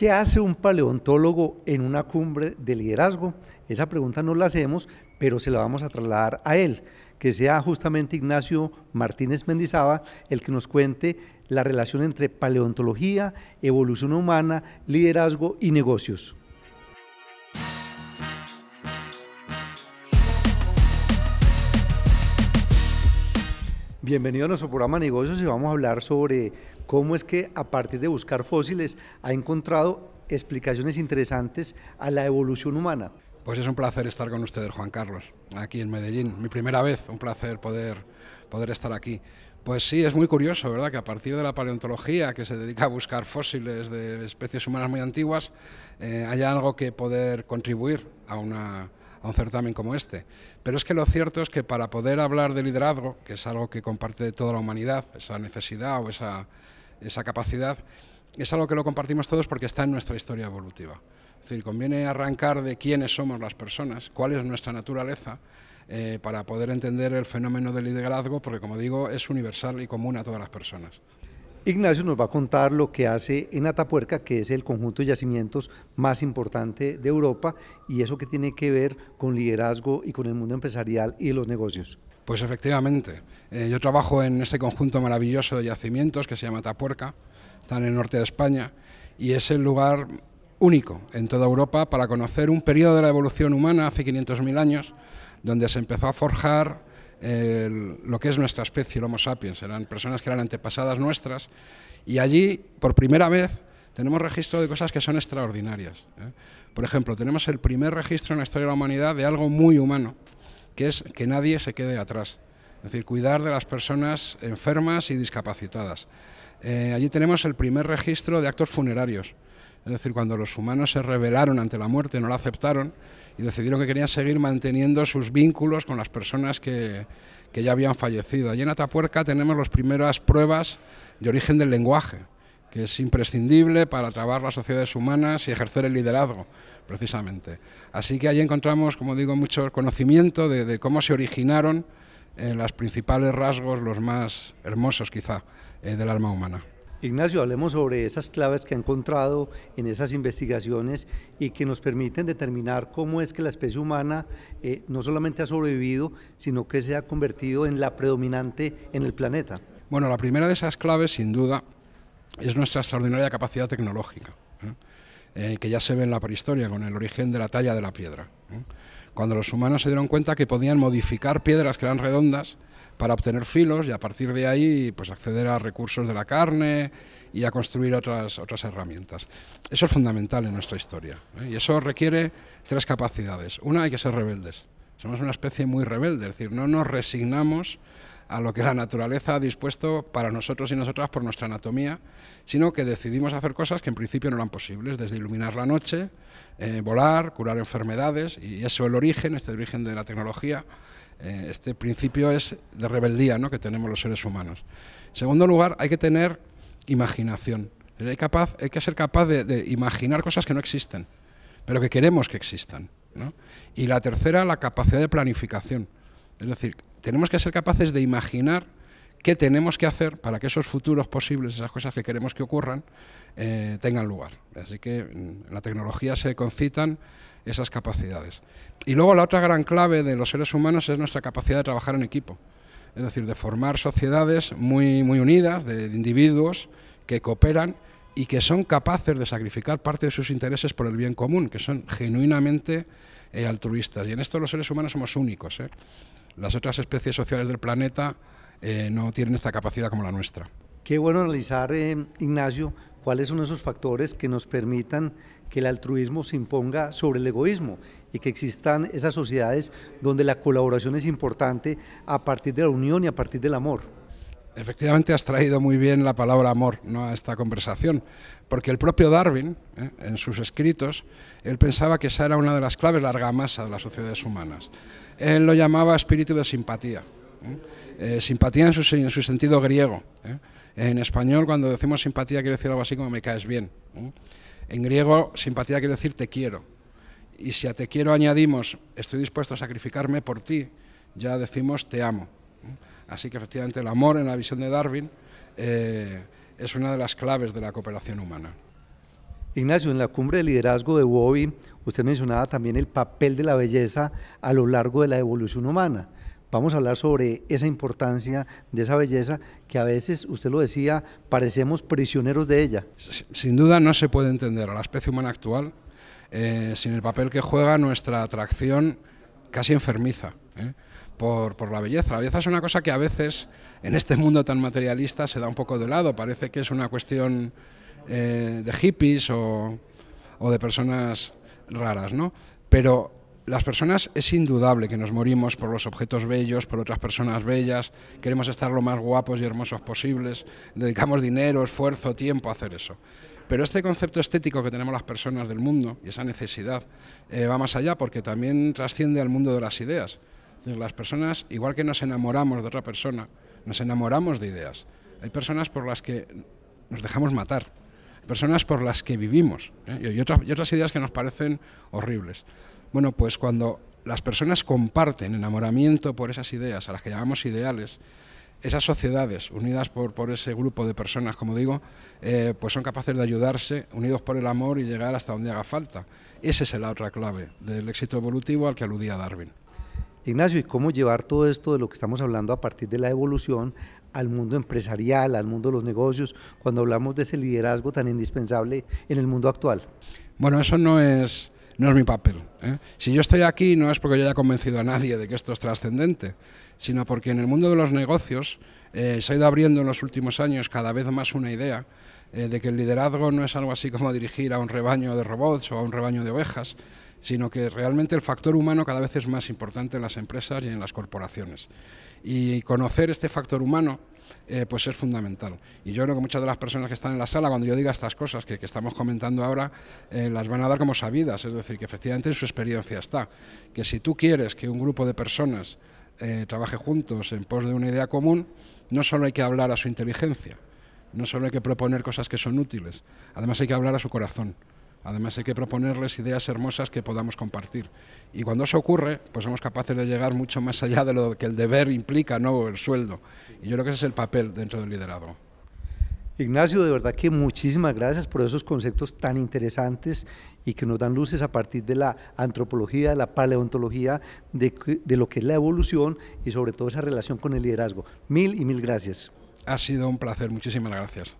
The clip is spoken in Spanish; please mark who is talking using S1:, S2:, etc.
S1: ¿Qué hace un paleontólogo en una cumbre de liderazgo? Esa pregunta no la hacemos, pero se la vamos a trasladar a él, que sea justamente Ignacio Martínez Mendizaba, el que nos cuente la relación entre paleontología, evolución humana, liderazgo y negocios. Bienvenido a nuestro programa Negocios y vamos a hablar sobre cómo es que a partir de buscar fósiles ha encontrado explicaciones interesantes a la evolución humana.
S2: Pues es un placer estar con ustedes, Juan Carlos, aquí en Medellín. Mi primera vez, un placer poder, poder estar aquí. Pues sí, es muy curioso, ¿verdad? Que a partir de la paleontología, que se dedica a buscar fósiles de especies humanas muy antiguas, eh, haya algo que poder contribuir a una, un certamen como este. Pero es que lo cierto es que para poder hablar de liderazgo, que es algo que comparte toda la humanidad, esa necesidad o esa, capacidad, es algo que lo compartimos todos porque está en nuestra historia evolutiva. Es decir, conviene arrancar de quiénes somos las personas, cuál es nuestra naturaleza, eh, para poder entender el fenómeno del liderazgo, porque como digo, es universal y común a todas las personas.
S1: Ignacio nos va a contar lo que hace en Atapuerca, que es el conjunto de yacimientos más importante de Europa y eso que tiene que ver con liderazgo y con el mundo empresarial y los negocios.
S2: Pues efectivamente,
S1: eh, yo trabajo en
S2: este conjunto maravilloso de yacimientos que se llama Atapuerca, está en el norte de España y es el lugar único en toda Europa para conocer un periodo de la evolución humana hace 500.000 años, donde se empezó a forjar lo que es nuestra especie, el Homo sapiens, eran personas que eran antepasadas nuestras, y allí, por primera vez, tenemos registro de cosas que son extraordinarias. ¿eh? Por ejemplo, tenemos el primer registro en la historia de la humanidad de algo muy humano, que es que nadie se quede atrás, es decir, cuidar de las personas enfermas y discapacitadas. Eh, allí tenemos el primer registro de actos funerarios, es decir, cuando los humanos se rebelaron ante la muerte, no la aceptaron y decidieron que querían seguir manteniendo sus vínculos con las personas que, ya habían fallecido. Allí en Atapuerca tenemos las primeras pruebas de origen del lenguaje que es imprescindible para trabar las sociedades humanas y ejercer el liderazgo, precisamente. Así que ahí encontramos, como digo, mucho conocimiento de, cómo se originaron los principales rasgos, los más hermosos quizá, eh, del alma humana.
S1: Ignacio, hablemos sobre esas claves que ha encontrado en esas investigaciones y que nos permiten determinar cómo es que la especie humana eh, no solamente ha sobrevivido, sino que se ha convertido en la predominante en el planeta.
S2: Bueno, la primera de esas claves, sin duda, es nuestra extraordinaria capacidad tecnológica, ¿eh? Eh, que ya se ve en la prehistoria con el origen de la talla de la piedra cuando los humanos se dieron cuenta que podían modificar piedras que eran redondas para obtener filos y a partir de ahí pues acceder a recursos de la carne y a construir otras, otras herramientas. Eso es fundamental en nuestra historia ¿eh? y eso requiere tres capacidades. Una, hay que ser rebeldes. Somos una especie muy rebelde, es decir, no nos resignamos a lo que la naturaleza ha dispuesto para nosotros y nosotras por nuestra anatomía, sino que decidimos hacer cosas que en principio no eran posibles, desde iluminar la noche, eh, volar, curar enfermedades, y eso es el origen, este origen de la tecnología, eh, este principio es de rebeldía ¿no? que tenemos los seres humanos. En segundo lugar, hay que tener imaginación. Hay, que ser capaz de, imaginar cosas que no existen, pero que queremos que existan. Y la tercera, la capacidad de planificación. Es decir, tenemos que ser capaces de imaginar qué tenemos que hacer para que esos futuros posibles, esas cosas que queremos que ocurran, eh, tengan lugar. Así que mm, en la tecnología se concitan esas capacidades. Y luego la otra gran clave de los seres humanos es nuestra capacidad de trabajar en equipo, es decir, de formar sociedades muy, muy unidas, de individuos que cooperan y que son capaces de sacrificar parte de sus intereses por el bien común, que son genuinamente eh, altruistas. Y en esto los seres humanos somos únicos. ¿eh? Las otras especies sociales del planeta eh, no tienen esta capacidad como la nuestra.
S1: Qué bueno analizar, eh, Ignacio, cuáles son esos factores que nos permitan que el altruismo se imponga sobre el egoísmo y que existan esas sociedades donde la colaboración es importante a partir de la unión y a partir del amor.
S2: Efectivamente has traído muy bien la palabra amor a esta conversación, porque el propio Darwin, ¿eh? en sus escritos, él pensaba que esa era una de las claves masa de las sociedades humanas. Él lo llamaba espíritu de simpatía, ¿eh? Eh, simpatía en su, en su, sentido griego. En español, cuando decimos simpatía, quiere decir algo así como me caes bien. En griego, simpatía quiere decir te quiero. Y si a te quiero añadimos estoy dispuesto a sacrificarme por ti, ya decimos te amo. Así que efectivamente el amor en la visión de Darwin eh, es una de las claves de la cooperación humana.
S1: Ignacio, en la cumbre de liderazgo de WOBI, usted mencionaba también el papel de la belleza a lo largo de la evolución humana. Vamos a hablar sobre esa importancia de esa belleza que a veces, usted lo decía, parecemos prisioneros de ella. Sin duda no se puede
S2: entender a la especie humana actual eh, sin el papel que juega nuestra atracción casi enfermiza ¿eh? por, por, la belleza. La belleza es una cosa que a veces en este mundo tan materialista se da un poco de lado, parece que es una cuestión eh, de hippies o, de personas raras, ¿no? Pero las personas es indudable que nos morimos por los objetos bellos, por otras personas bellas, queremos estar lo más guapos y hermosos posibles, dedicamos dinero, esfuerzo, tiempo a hacer eso. Pero este concepto estético que tenemos las personas del mundo y esa necesidad eh, va más allá porque también trasciende al mundo de las ideas. Las personas, igual que nos enamoramos de otra persona, nos enamoramos de ideas. Hay personas por las que nos dejamos matar, personas por las que vivimos ¿eh? y, otras, otras ideas que nos parecen horribles. Bueno, pues cuando las personas comparten enamoramiento por esas ideas, a las que llamamos ideales, esas sociedades unidas por, ese grupo de personas, como digo, eh, pues son capaces de ayudarse, unidos por el amor y llegar hasta donde haga falta. Esa es la otra clave del éxito evolutivo al que aludía Darwin.
S1: Ignacio, ¿y cómo llevar todo esto de lo que estamos hablando a partir de la evolución al mundo empresarial, al mundo de los negocios, cuando hablamos de ese liderazgo tan indispensable en el mundo actual?
S2: Bueno, eso no es, no es mi papel. ¿eh? Si yo estoy aquí no es porque yo haya convencido a nadie de que esto es trascendente, sino porque en el mundo de los negocios eh, se ha ido abriendo en los últimos años cada vez más una idea eh, de que el liderazgo no es algo así como dirigir a un rebaño de robots o a un rebaño de ovejas, sino que realmente el factor humano cada vez es más importante en las empresas y en las corporaciones. Y conocer este factor humano eh, pues es fundamental. Y yo creo que muchas de las personas que están en la sala, cuando yo diga estas cosas que, estamos comentando ahora, eh, las van a dar como sabidas, es decir, que efectivamente en su experiencia está. Que si tú quieres que un grupo de personas eh, trabaje juntos en pos de una idea común, no solo hay que hablar a su inteligencia, no solo hay que proponer cosas que son útiles, además hay que hablar a su corazón. Además hay que proponerles ideas hermosas que podamos compartir. Y cuando eso ocurre, pues somos capaces de llegar mucho más allá de lo que el deber implica, ¿no? El sueldo. Y yo creo que ese es el papel dentro del liderazgo.
S1: Ignacio, de verdad que muchísimas gracias por esos conceptos tan interesantes y que nos dan luces a partir de la antropología, de la paleontología, de, de lo que es la evolución y sobre todo esa relación con el liderazgo. Mil y mil gracias.
S2: Ha sido un placer, muchísimas gracias.